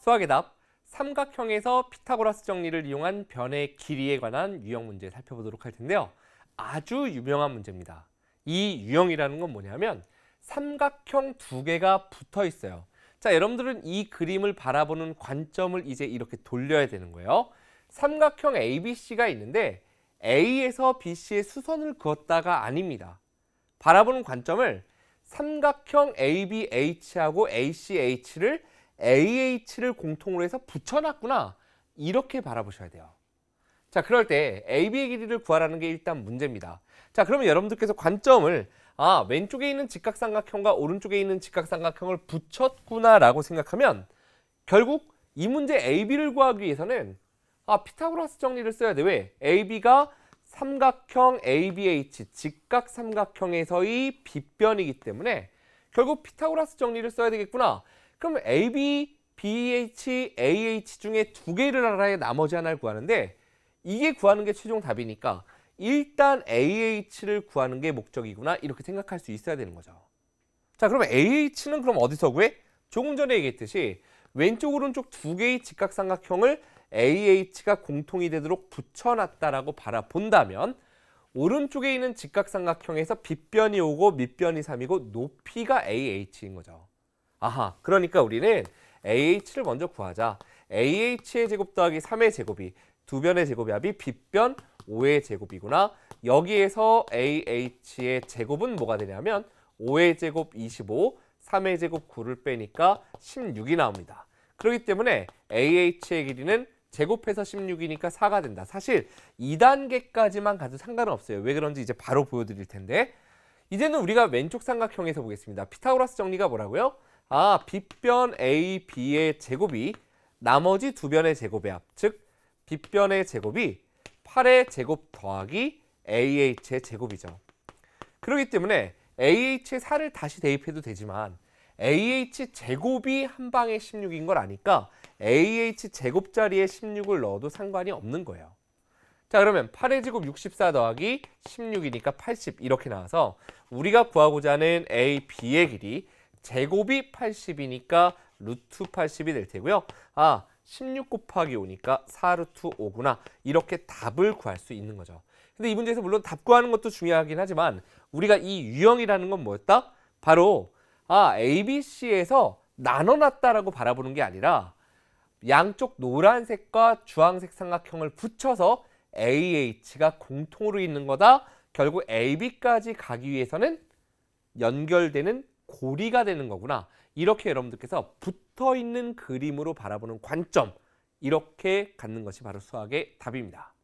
수학의 답 삼각형에서 피타고라스 정리를 이용한 변의 길이에 관한 유형 문제 살펴보도록 할 텐데요. 아주 유명한 문제입니다. 이 유형이라는 건 뭐냐면 삼각형 두 개가 붙어 있어요. 자, 여러분들은 이 그림을 바라보는 관점을 이제 이렇게 돌려야 되는 거예요. 삼각형 ABC가 있는데 A에서 BC의 수선을 그었다가 아닙니다. 바라보는 관점을 삼각형 ABH하고 ACH를 AH를 공통으로 해서 붙여놨구나 이렇게 바라보셔야 돼요. 자 그럴 때 AB의 길이를 구하라는 게 일단 문제입니다. 자 그러면 여러분들께서 관점을 아 왼쪽에 있는 직각삼각형과 오른쪽에 있는 직각삼각형을 붙였구나 라고 생각하면 결국 이 문제 AB를 구하기 위해서는 아 피타고라스 정리를 써야 돼. 왜? AB가 삼각형 ABH 직각삼각형에서의 빗변이기 때문에 결국 피타고라스 정리를 써야 되겠구나. 그럼 AB, BH, AH 중에 두 개를 알아야 나머지 하나를 구하는데 이게 구하는 게 최종 답이니까 일단 AH를 구하는 게 목적이구나 이렇게 생각할 수 있어야 되는 거죠. 자 그럼 AH는 그럼 어디서 구해? 조금 전에 얘기했듯이 왼쪽 오른쪽 두 개의 직각삼각형을 AH가 공통이 되도록 붙여놨다라고 바라본다면 오른쪽에 있는 직각삼각형에서 빗변이 오고 밑변이 3이고 높이가 AH인 거죠. 아하 그러니까 우리는 AH를 먼저 구하자. AH의 제곱 더하기 3의 제곱이 두 변의 제곱이 합이 빗변 5의 제곱이구나. 여기에서 AH의 제곱은 뭐가 되냐면 5의 제곱 25, 3의 제곱 9를 빼니까 16이 나옵니다. 그렇기 때문에 AH의 길이는 제곱해서 16이니까 4가 된다. 사실 2단계까지만 가도 상관은 없어요. 왜 그런지 이제 바로 보여드릴 텐데 이제는 우리가 왼쪽 삼각형에서 보겠습니다. 피타고라스 정리가 뭐라고요? 아, 빗변 A, B의 제곱이 나머지 두 변의 제곱의 합, 즉 빗변의 제곱이 8의 제곱 더하기 AH의 제곱이죠. 그렇기 때문에 AH의 4를 다시 대입해도 되지만 AH 제곱이 한 방에 16인 걸 아니까 AH 제곱 자리에 16을 넣어도 상관이 없는 거예요. 자 그러면 8의 제곱 64 더하기 16이니까 80 이렇게 나와서 우리가 구하고자 하는 AB의 길이 제곱이 80이니까 루트 80이 될 테고요. 아, 16 곱하기 5니까 4루트 5구나. 이렇게 답을 구할 수 있는 거죠. 근데 이 문제에서 물론 답 구하는 것도 중요하긴 하지만 우리가 이 유형이라는 건 뭐였다? 바로 아, ABC에서 나눠놨다라고 바라보는 게 아니라 양쪽 노란색과 주황색 삼각형을 붙여서 AH가 공통으로 있는 거다. 결국 AB까지 가기 위해서는 연결되는 고리가 되는 거구나. 이렇게 여러분들께서 붙어 있는 그림으로 바라보는 관점 이렇게 갖는 것이 바로 수학의 답입니다.